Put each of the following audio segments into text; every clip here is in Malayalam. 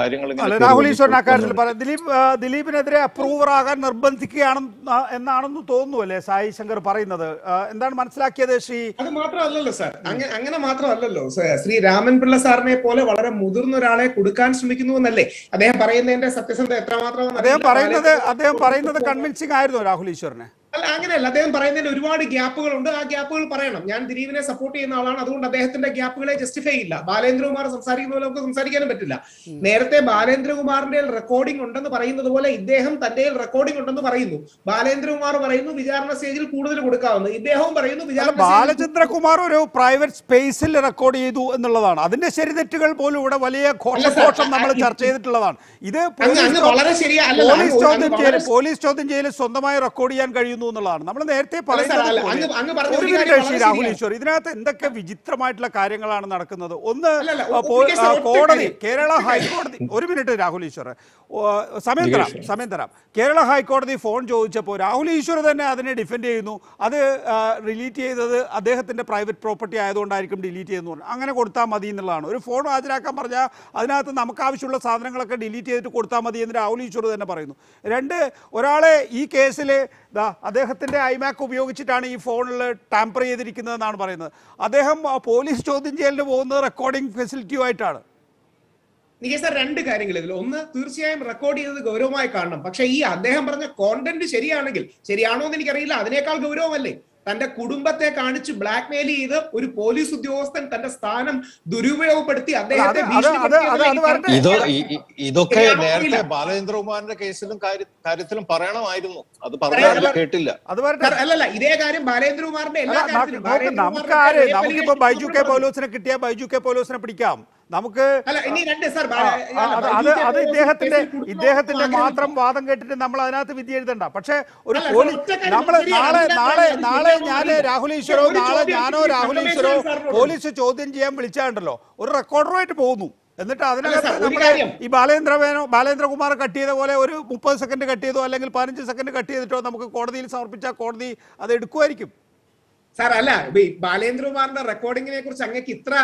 കാര്യങ്ങൾ രാഹുൽ ഈശ്വരൻ അക്കാര്യത്തിൽ പറയാം ദിലീപ് ദിലീപിനെതിരെ അപ്രൂവർ ആകാൻ നിർബന്ധിക്കുകയാണെന്ന് എന്നാണെന്ന് തോന്നുന്നുവല്ലേ സായി ശങ്കർ പറയുന്നത് എന്താണ് മനസ്സിലാക്കിയത് ശ്രീ അത് മാത്രമല്ലല്ലോ സാർ അങ്ങനെ അങ്ങനെ മാത്രമല്ലല്ലോ ശ്രീ രാമൻപിള്ള സാറിനെ പോലെ വളരെ മുതിർന്ന ഒരാളെ കൊടുക്കാൻ ശ്രമിക്കുന്നു എന്നല്ലേ അദ്ദേഹം പറയുന്നതിന്റെ സത്യസന്ധ എത്രമാത്രം അദ്ദേഹം പറയുന്നത് അദ്ദേഹം പറയുന്നത് കൺവിൻസിംഗ് ആയിരുന്നു രാഹുൽ ഈശ്വരനെ അല്ല അങ്ങനെയല്ല അദ്ദേഹം പറയുന്നതിന് ഒരുപാട് ഗ്യാപ്പുകൾ ഉണ്ട് ആ ഗ്യാപ്പുകൾ പറയണം ഞാൻ ദിലീപിനെ സപ്പോർട്ട് ചെയ്യുന്ന ആളാണ് അതുകൊണ്ട് അദ്ദേഹത്തിന്റെ ഗ്യാപ്പുകളെ ജസ്റ്റിഫൈ ഇല്ല ബാലേന്ദ്രകുമാർ സംസാരിക്കുന്ന പോലെ നമുക്ക് സംസാരിക്കാനും പറ്റില്ല നേരത്തെ ബാലേന്ദ്രകുമാറിന്റെ റെക്കോർഡിംഗ് ഉണ്ടെന്ന് പറയുന്നത് പോലെ ഇദ്ദേഹം തന്റെ റെക്കോർഡിംഗ് ഉണ്ടെന്ന് പറയുന്നു ബാലേന്ദ്രകുമാർ പറയുന്നു വിചാരണ സ്റ്റേജിൽ കൂടുതൽ കൊടുക്കാവുന്നു ഇദ്ദേഹവും പറയുന്നു വിചാരണ ബാലചന്ദ്രകുമാർ ഒരു പ്രൈവറ്റ് സ്പേസിൽ റെക്കോർഡ് ചെയ്തു എന്നുള്ളതാണ് അതിന്റെ തെറ്റുകൾ പോലും ഇവിടെ വലിയ ഘോഷഘോഷം നമ്മൾ ചർച്ച ചെയ്തിട്ടുള്ളതാണ് ഇത് പോലീസ് ചോദ്യം ചെയ്യൽ പോലീസ് ചോദ്യം ചെയ്യൽ സ്വന്തമായി റെക്കോർഡ് ചെയ്യാൻ കഴിയുന്നു പോകുന്നു എന്നുള്ളതാണ് നമ്മൾ നേരത്തെ പറയുന്നത് രാഹുൽ ഈശ്വർ ഇതിനകത്ത് എന്തൊക്കെ വിചിത്രമായിട്ടുള്ള കാര്യങ്ങളാണ് നടക്കുന്നത് ഒന്ന് കോടതി കേരള ഹൈക്കോടതി ഒരു മിനിറ്റ് രാഹുൽ ഈശ്വർ സമയം തരാം സമയം തരാം കേരള ഹൈക്കോടതി ഫോൺ ചോദിച്ചപ്പോൾ രാഹുൽ ഈശ്വർ തന്നെ അതിനെ ഡിഫെൻഡ് ചെയ്യുന്നു അത് റിലീറ്റ് ചെയ്തത് അദ്ദേഹത്തിന്റെ പ്രൈവറ്റ് പ്രോപ്പർട്ടി ആയതുകൊണ്ടായിരിക്കും ഡിലീറ്റ് ചെയ്യുന്നു പറഞ്ഞു അങ്ങനെ കൊടുത്താൽ മതി എന്നുള്ളതാണ് ഒരു ഫോൺ ഹാജരാക്കാൻ പറഞ്ഞാൽ അതിനകത്ത് നമുക്ക് ആവശ്യമുള്ള സാധനങ്ങളൊക്കെ ഡിലീറ്റ് ചെയ്തിട്ട് കൊടുത്താൽ മതി എന്ന് രാഹുൽ ഈശ്വർ തന്നെ പറയുന്നു രണ്ട് ഒരാളെ ഈ കേസിൽ ദാ അദ്ദേഹത്തിൻ്റെ ഐമാക്ക് ഉപയോഗിച്ചിട്ടാണ് ഈ ഫോണിൽ ടാമ്പർ ചെയ്തിരിക്കുന്നതെന്നാണ് പറയുന്നത് അദ്ദേഹം പോലീസ് ചോദ്യം ചെയ്യലിന് പോകുന്നത് റെക്കോർഡിംഗ് ഫെസിലിറ്റിയുമായിട്ടാണ് ആയിട്ടാണ് സാർ രണ്ട് കാര്യങ്ങൾ ഇതിൽ ഒന്ന് തീർച്ചയായും റെക്കോർഡ് ചെയ്തത് ഗൗരവമായി കാണണം പക്ഷെ ഈ അദ്ദേഹം പറഞ്ഞ കോണ്ടന്റ് ശരിയാണെങ്കിൽ ശരിയാണോ എന്ന് എനിക്കറിയില്ല അതിനേക്കാൾ ഗൗരവമല്ലേ തന്റെ കുടുംബത്തെ കാണിച്ച് ബ്ലാക്ക് മെയിൽ ചെയ്ത് ഒരു പോലീസ് ഉദ്യോഗസ്ഥൻ തന്റെ സ്ഥാനം ദുരുപയോഗപ്പെടുത്തി അദ്ദേഹത്തെ ഇതൊക്കെ നേരത്തെ ബാലചന്ദ്രകുമാറിന്റെ കേസിലും കാര്യത്തിലും പറയണമായിരുന്നു അത് പറഞ്ഞാൽ കേട്ടില്ല അത് അല്ലല്ല ഇതേ കാര്യം ബാലേന്ദ്രകുമാറിന്റെ എല്ലാ കാര്യത്തിലും നമുക്കിപ്പോ ബൈജു കെ പോലോസിനെ കിട്ടിയ ബൈജു കെ പോലീസിനെ പിടിക്കാം നമുക്ക് അത് അത് ഇദ്ദേഹത്തിന്റെ ഇദ്ദേഹത്തിന്റെ മാത്രം വാദം കേട്ടിട്ട് നമ്മൾ അതിനകത്ത് വിധി എഴുതണ്ട പക്ഷേ ഒരു പോലീസ് നമ്മൾ നാളെ നാളെ നാളെ ഞാൻ രാഹുൽ ഈശ്വരോ നാളെ ഞാനോ രാഹുൽ ഈശ്വരോ പോലീസ് ചോദ്യം ചെയ്യാൻ വിളിച്ചാണ്ടല്ലോ ഒരു റെക്കോർഡറുമായിട്ട് പോകുന്നു എന്നിട്ട് അതിനകത്ത് നമ്മുടെ ഈ ബാലേന്ദ്രവേനോ ബാലേന്ദ്രകുമാർ കട്ട് ചെയ്ത പോലെ ഒരു മുപ്പത് സെക്കൻഡ് കട്ട് ചെയ്തോ അല്ലെങ്കിൽ പതിനഞ്ച് സെക്കൻഡ് കട്ട് ചെയ്തിട്ടോ നമുക്ക് കോടതിയിൽ സമർപ്പിച്ചാൽ കോടതി അത് എടുക്കുമായിരിക്കും സാർ അല്ല ബാലേന്ദ്രകുമാറിന്റെ റെക്കോർഡിങ്ങിനെ കുറിച്ച് അങ്ങക്ക് ഇത്ര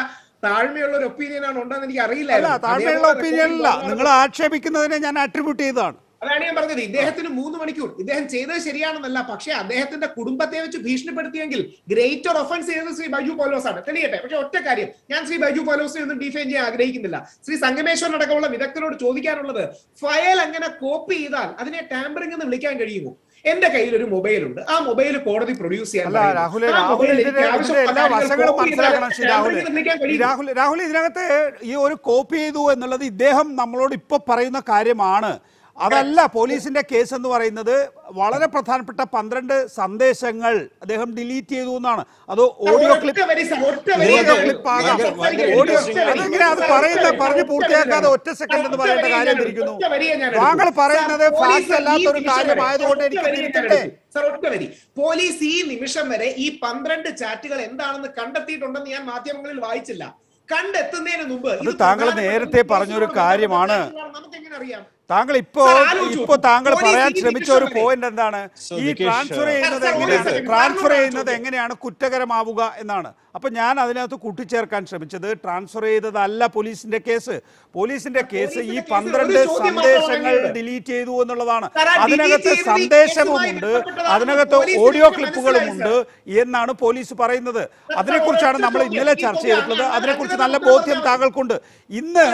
താഴ്മയുള്ള ഒരു ഒപ്പീനിയൻ ആണ് ഉണ്ടെന്ന് എനിക്ക് അറിയില്ല താഴ്മയുള്ള ഒപ്പീനിയൻ അല്ല നിങ്ങൾ ആക്ഷേപിക്കുന്നതിനെ ഞാൻ ആട്രിബ്യൂട്ട് ചെയ്തതാണ് അതാണ് ഞാൻ പറഞ്ഞത് ഇദ്ദേഹത്തിന് മൂന്ന് മണിക്കൂർ ഇദ്ദേഹം ചെയ്തത് ശരിയാണെന്നല്ല പക്ഷേ അദ്ദേഹത്തിന്റെ കുടുംബത്തെ വെച്ച് ഭീഷണിപ്പെടുത്തിയെങ്കിൽ ഗ്രേറ്റർ ഒഫൻസ് ചെയ്തത് ശ്രീ ബൈജു പോലോസ് ആണ് തെളിയട്ടെ പക്ഷെ ഒറ്റ കാര്യം ഞാൻ ശ്രീ ബൈജു പോലോസിനെ ഒന്നും ഡിഫൈൻ ചെയ്യാൻ ആഗ്രഹിക്കുന്നില്ല ശ്രീ സംഗമേശ്വരൻ അടക്കമുള്ള വിദഗ്ധരോട് ചോദിക്കാനുള്ളത് ഫയൽ അങ്ങനെ കോപ്പി ചെയ്താൽ അതിനെ ടാമ്പറിംഗ് എന്ന് വിളിക്കാൻ കഴിയുമോ എന്റെ കയ്യിൽ ഒരു മൊബൈൽ ഉണ്ട് ആ മൊബൈൽ കോടതി പ്രൊഡ്യൂസ് ചെയ്യാൻ ഈ ഒരു കോപ്പി ചെയ്തു എന്നുള്ളത് ഇദ്ദേഹം നമ്മളോട് ഇപ്പൊ പറയുന്ന കാര്യമാണ് അതല്ല പോലീസിന്റെ കേസ് എന്ന് പറയുന്നത് വളരെ പ്രധാനപ്പെട്ട പന്ത്രണ്ട് സന്ദേശങ്ങൾ അദ്ദേഹം ഡിലീറ്റ് ചെയ്തു എന്നാണ് അത് ഓഡിയോ ക്ലിപ്പ് ഓഡിയോ ക്ലിപ്പ് അത് പറയുന്ന പറഞ്ഞ് പൂർത്തിയാക്കാതെ ഒറ്റ സെക്കൻഡ് എന്ന് പറയേണ്ട കാര്യം തിരിക്കുന്നു താങ്കൾ പറയുന്നത് അല്ലാത്തൊരു അല്ലാത്ത ഒരു കാര്യമായതുകൊണ്ട് എനിക്ക് സർ ഒറ്റ വരി പോലീസ് ഈ നിമിഷം വരെ ഈ പന്ത്രണ്ട് ചാറ്റുകൾ എന്താണെന്ന് കണ്ടെത്തിയിട്ടുണ്ടെന്ന് ഞാൻ മാധ്യമങ്ങളിൽ വായിച്ചില്ല കണ്ടെത്തുന്നതിന് മുമ്പ് താങ്കൾ നേരത്തെ പറഞ്ഞൊരു കാര്യമാണ് നമുക്ക് എങ്ങനെ അറിയാം താങ്കൾ ഇപ്പോ ഇപ്പോ താങ്കൾ പറയാൻ ശ്രമിച്ച ഒരു പോയിന്റ് എന്താണ് ഈ ട്രാൻസ്ഫർ ചെയ്യുന്നത് എങ്ങനെയാണ് ട്രാൻസ്ഫർ ചെയ്യുന്നത് എങ്ങനെയാണ് കുറ്റകരമാവുക എന്നാണ് അപ്പൊ ഞാൻ അതിനകത്ത് കൂട്ടിച്ചേർക്കാൻ ശ്രമിച്ചത് ട്രാൻസ്ഫർ ചെയ്തതല്ല പോലീസിന്റെ കേസ് പോലീസിന്റെ കേസ് ഈ പന്ത്രണ്ട് സന്ദേശങ്ങൾ ഡിലീറ്റ് ചെയ്തു എന്നുള്ളതാണ് അതിനകത്ത് സന്ദേശവുമുണ്ട് അതിനകത്ത് ഓഡിയോ ക്ലിപ്പുകളും ഉണ്ട് എന്നാണ് പോലീസ് പറയുന്നത് അതിനെക്കുറിച്ചാണ് നമ്മൾ ഇന്നലെ ചർച്ച ചെയ്തിട്ടുള്ളത് അതിനെക്കുറിച്ച് നല്ല ബോധ്യം താങ്കൾക്കുണ്ട് ഇന്ന്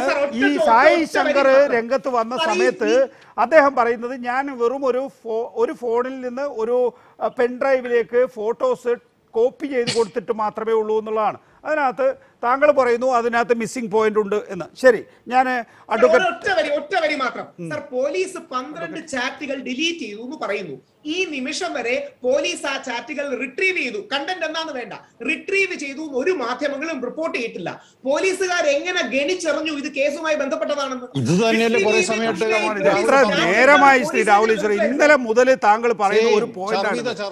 ഈ സായി ശങ്കർ രംഗത്ത് വന്ന സമയത്ത് അദ്ദേഹം പറയുന്നത് ഞാൻ വെറും ഒരു ഒരു ഫോണിൽ നിന്ന് ഒരു പെൻഡ്രൈവിലേക്ക് ഫോട്ടോസ് കോപ്പി ചെയ്ത് കൊടുത്തിട്ട് മാത്രമേ ഉള്ളൂ എന്നുള്ളതാണ് അതിനകത്ത് താങ്കൾ പറയുന്നു അതിനകത്ത് മിസ്സിംഗ് പോയിന്റ് ഉണ്ട് എന്ന് ശരി ഞാൻ ഒറ്റ മാത്രം സർ പോലീസ് പന്ത്രണ്ട് ചാറ്റുകൾ ഡിലീറ്റ് ചെയ്തു എന്ന് പറയുന്നു ഈ നിമിഷം വരെ പോലീസ് ആ ചാറ്റുകൾ റിട്രീവ് ചെയ്തു കണ്ടന്റ് എന്താന്ന് വേണ്ട റിട്രീവ് ചെയ്തു ഒരു മാധ്യമങ്ങളും റിപ്പോർട്ട് ചെയ്തിട്ടില്ല പോലീസുകാർ എങ്ങനെ ഗണിച്ചറിഞ്ഞു ഇത് കേസുമായി ബന്ധപ്പെട്ടതാണെന്ന് ഇത് ഇന്നലെ മുതൽ താങ്കൾ പറയുന്ന ഒരു പോയിന്റ്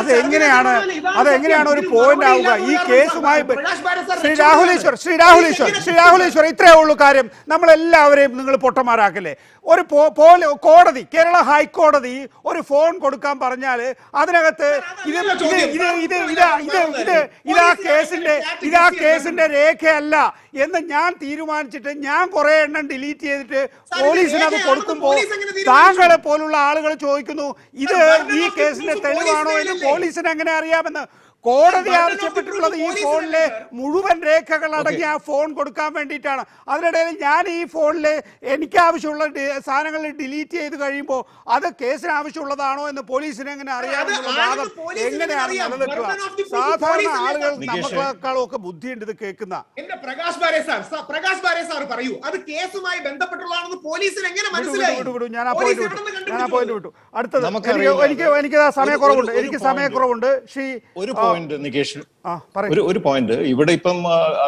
അതെങ്ങനെയാണ് അതെങ്ങനെയാണ് ഒരു പോയിന്റ് ആവുക ഈ കേസുമായി ശ്രീ രാഹുലേശ്വർ ശ്രീ രാഹുലേശ്വർ ശ്രീ രാഹുലേശ്വർ ഇത്രയേ ഉള്ളൂ കാര്യം നമ്മളെല്ലാവരെയും നിങ്ങൾ പൊട്ടന്മാരാക്കല്ലേ ഒരു പോലെ കോടതി കേരള ഹൈക്കോടതി ഒരു ഫോൺ കൊടുക്കാൻ പറഞ്ഞാൽ അതിനകത്ത് ഇത് ഇത് ഇത് ഇത് ഇത് ഇതാ കേസിന്റെ ഇതാ കേസിന്റെ രേഖയല്ല എന്ന് ഞാൻ തീരുമാനിച്ചിട്ട് ഞാൻ കുറെ എണ്ണം ഡിലീറ്റ് ചെയ്തിട്ട് പോലീസിന് അത് കൊടുക്കുമ്പോൾ താങ്കളെ പോലുള്ള ആളുകൾ ചോദിക്കുന്നു ഇത് ഈ കേസിന്റെ തെളിവാണോ എന്ന് പോലീസിന് എങ്ങനെ അറിയാമെന്ന് കോടതി ആവശ്യപ്പെട്ടിട്ടുള്ളത് ഈ ഫോണിലെ മുഴുവൻ രേഖകൾ അടങ്ങിയ ആ ഫോൺ കൊടുക്കാൻ വേണ്ടിയിട്ടാണ് അതിനിടയിൽ ഞാൻ ഈ ഫോണിൽ എനിക്ക് ആവശ്യമുള്ള സാധനങ്ങൾ ഡിലീറ്റ് ചെയ്ത് കഴിയുമ്പോൾ അത് കേസിന് ആവശ്യമുള്ളതാണോ എന്ന് പോലീസിന് എങ്ങനെ അറിയാമെന്നുള്ള എങ്ങനെയാണ് നിലനിൽക്കുക സാധാരണ ആളുകൾ നമ്മളെക്കാളും ഒക്കെ ബുദ്ധിയുണ്ട് ഇത് കേൾക്കുന്ന പ്രകാശ് ബാരെ സാർ പ്രകാശ് സാർ പറയൂ അത് കേസുമായി ബന്ധപ്പെട്ടുള്ളതാണെന്ന് പോലീസിന് എങ്ങനെ മനസ്സിലായി ഞാൻ ആ പോയിന്റ് ഞാൻ ആ പോയിന്റ് വിട്ടു അടുത്തത് എനിക്ക് എനിക്ക് കുറവുണ്ട് എനിക്ക് സമയക്കുറവുണ്ട് ഷീ ഒരു പോയിന്റ് നികേഷ് ഒരു ഒരു പോയിന്റ് ഇവിടെ ഇപ്പം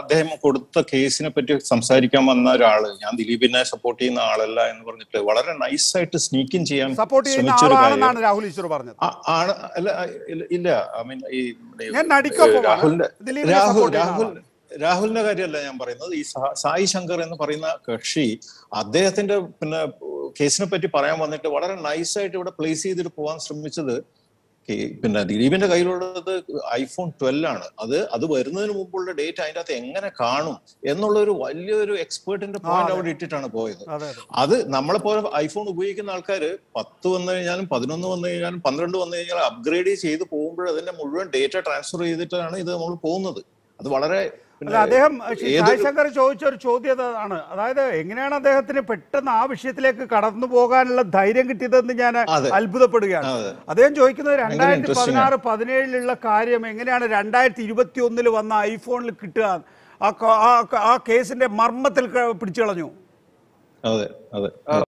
അദ്ദേഹം കൊടുത്ത കേസിനെ പറ്റി സംസാരിക്കാൻ വന്ന ഒരാള് ഞാൻ ദിലീപിനെ സപ്പോർട്ട് ചെയ്യുന്ന ആളല്ല എന്ന് പറഞ്ഞിട്ട് വളരെ നൈസ് ആയിട്ട് സ്നീക്കിൻ ചെയ്യാൻ സപ്പോർട്ട് ചെയ്യുന്ന രാഹുൽ ഈശ്വർ പറഞ്ഞത് ആണ് അല്ല ഐ മീൻ ഈ രാഹുലിന്റെ രാഹുൽ രാഹുൽ രാഹുലിന്റെ കാര്യമല്ല ഞാൻ പറയുന്നത് ഈ സായി ശങ്കർ എന്ന് പറയുന്ന കക്ഷി അദ്ദേഹത്തിന്റെ പിന്നെ കേസിനെ പറ്റി പറയാൻ വന്നിട്ട് വളരെ നൈസായിട്ട് ഇവിടെ പ്ലേസ് ചെയ്തിട്ട് പോകാൻ ശ്രമിച്ചത് പിന്നെ ദിലീപിന്റെ കയ്യിലുള്ളത് ഐഫോൺ ട്വൽവ് ആണ് അത് അത് വരുന്നതിന് മുമ്പുള്ള ഡേറ്റ് അതിൻ്റെ അകത്ത് എങ്ങനെ കാണും എന്നുള്ള ഒരു വലിയൊരു എക്സ്പേർട്ടിന്റെ പോയിന്റ് അവിടെ ഇട്ടിട്ടാണ് പോയത് അത് നമ്മളെ പോലെ ഐഫോൺ ഉപയോഗിക്കുന്ന ആൾക്കാർ പത്ത് വന്നു കഴിഞ്ഞാലും പതിനൊന്ന് വന്നു കഴിഞ്ഞാലും പന്ത്രണ്ട് വന്നു കഴിഞ്ഞാലും അപ്ഗ്രേഡ് ചെയ്ത് പോകുമ്പോൾ അതിന്റെ മുഴുവൻ ഡേറ്റ ട്രാൻസ്ഫർ ചെയ്തിട്ടാണ് ഇത് നമ്മൾ പോകുന്നത് അത് വളരെ അദ്ദേഹം ജയശങ്കർ ചോദിച്ച ഒരു ചോദ്യം അതാണ് അതായത് എങ്ങനെയാണ് അദ്ദേഹത്തിന് പെട്ടെന്ന് ആ വിഷയത്തിലേക്ക് കടന്നു പോകാനുള്ള ധൈര്യം കിട്ടിയതെന്ന് ഞാൻ അത്ഭുതപ്പെടുകയാണ് അദ്ദേഹം ചോദിക്കുന്നത് രണ്ടായിരത്തി പതിനാറ് പതിനേഴിലുള്ള കാര്യം എങ്ങനെയാണ് രണ്ടായിരത്തി ഇരുപത്തി ഒന്നിൽ വന്ന ഐഫോണിൽ കിട്ടുക ആ കേസിന്റെ മർമ്മത്തിൽ പിടിച്ചു കളഞ്ഞു അതെ അതെ